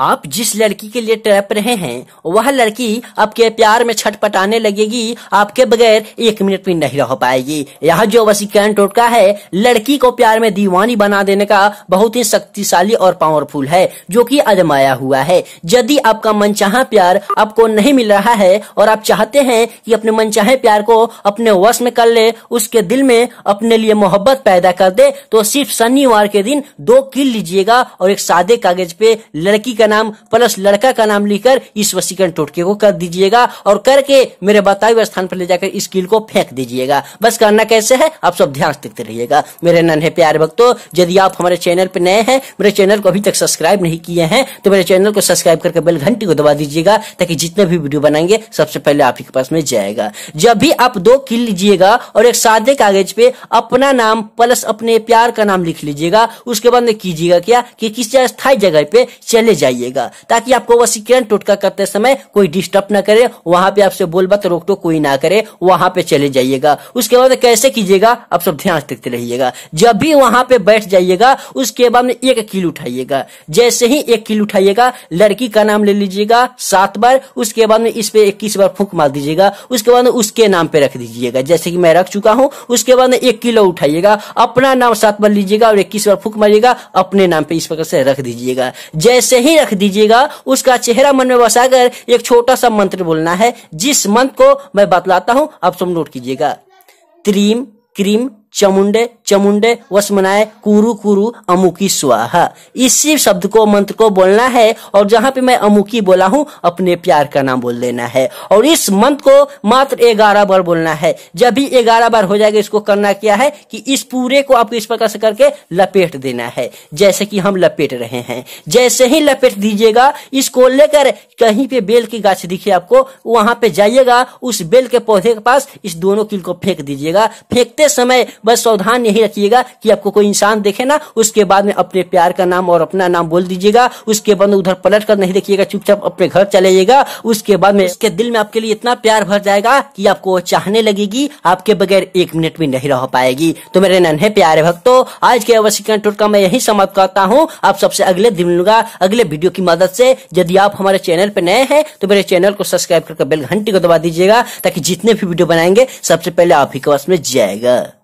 आप जिस लड़की के लिए ट्रैप रहे हैं वह लड़की आपके प्यार में छटपटाने लगेगी आपके बगैर एक मिनट भी नहीं रह पाएगी यह जो वसीकरण टोटका है लड़की को प्यार में दीवानी बना देने का बहुत ही शक्तिशाली और पावरफुल है जो कि अजमाया हुआ है यदि आपका मनचाह प्यार आपको नहीं मिल रहा है और आप चाहते है की अपने मनचाहे प्यार को अपने वश में कर ले उसके दिल में अपने लिए मोहब्बत पैदा कर दे तो सिर्फ शनिवार के दिन दो किल लीजिएगा और एक सादे कागज पे लड़की का नाम प्लस लड़का का नाम लिखकर इस वसीकरण टोटके को कर दीजिएगा और करके मेरे बताए हुए स्थान पर ले जाकर इस कील को फेंक दीजिएगा बस करना कैसे है आप सब ध्यान से देखते रहिएगा मेरे नन्हे प्यारे भक्तों यदि आप हमारे चैनल पर नए हैं मेरे चैनल को अभी तक सब्सक्राइब नहीं किए हैं तो मेरे चैनल को सब्सक्राइब करके बेल घंटी को दबा दीजिएगा ताकि जितने भी वीडियो बनाएंगे सबसे पहले आप ही के पास में जाएगा जब भी आप दो किल लीजिएगा और एक सादे कागज पे अपना नाम प्लस अपने प्यार का नाम लिख लीजिएगा उसके बाद में कीजिएगा क्या कि किसी स्थायी जगह पे चले जाए जाइएगा ताकि आपको वह सिक्रेट टोटका करते समय कोई डिस्टर्ब ना करे वहां पे आपसे बोल बात रोक टोक कोई ना करे वहां पे चले जाइएगा उसके बाद कैसे कीजिएगा आप सब ध्यान देखते रहिएगा जब भी वहां पे बैठ जाइएगा उसके बाद में एक किल उठाइएगा जैसे ही एक किल उठाइएगा लड़की का नाम ले लीजिएगा सात बार उसके बाद में इस पे इक्कीस बार फूक मार दीजिएगा उसके बाद उसके नाम पे रख दीजिएगा जैसे कि मैं रख चुका हूँ उसके बाद एक किलो उठाइएगा अपना नाम सात बार लीजिएगा और इक्कीस बार फूक मारिएगा अपने नाम पे इस प्रकार से रख दीजिएगा जैसे ही रख दीजिएगा उसका चेहरा मन में बसाकर एक छोटा सा मंत्र बोलना है जिस मंत्र को मैं बतलाता हूं आप सब नोट कीजिएगा त्रीम क्रीम चमुंडे चमुंडे वसमनाए कुरु कुरु अमुकी स्वाहा इसी शब्द को मंत्र को बोलना है और जहां पे मैं अमुकी बोला हूं अपने प्यार का नाम बोल देना है और इस मंत्र को मात्र ग्यारह बार बोलना है जब भी ग्यारह बार हो जाएगा इसको करना क्या है कि इस पूरे को आपको इस प्रकार से करके लपेट देना है जैसे कि हम लपेट रहे हैं जैसे ही लपेट दीजिएगा इसको लेकर कहीं पे बेल की गाछ दिखे आपको वहां पे जाइएगा उस बेल के पौधे के पास इस दोनों किल को फेंक दीजिएगा फेंकते समय बस सावधान यही यही रखिएगा कि आपको कोई इंसान देखे ना उसके बाद में अपने प्यार का नाम और अपना नाम बोल दीजिएगा उसके बाद उधर पलट कर नहीं देखिएगा चुपचाप अपने घर जाएगा उसके बाद में उसके दिल में आपके लिए इतना प्यार भर जाएगा कि आपको चाहने लगेगी आपके बगैर एक मिनट भी नहीं रह पाएगी तो मेरे नन्हे प्यारे भक्तों आज के अवश्य कंट्रोल का मैं यही समाप्त करता हूँ आप सबसे अगले दिन मिलूंगा अगले वीडियो की मदद से यदि आप हमारे चैनल पर नए हैं तो मेरे चैनल को सब्सक्राइब करके बेल घंटी को दबा दीजिएगा ताकि जितने भी वीडियो बनाएंगे सबसे पहले आप ही के पास में जाएगा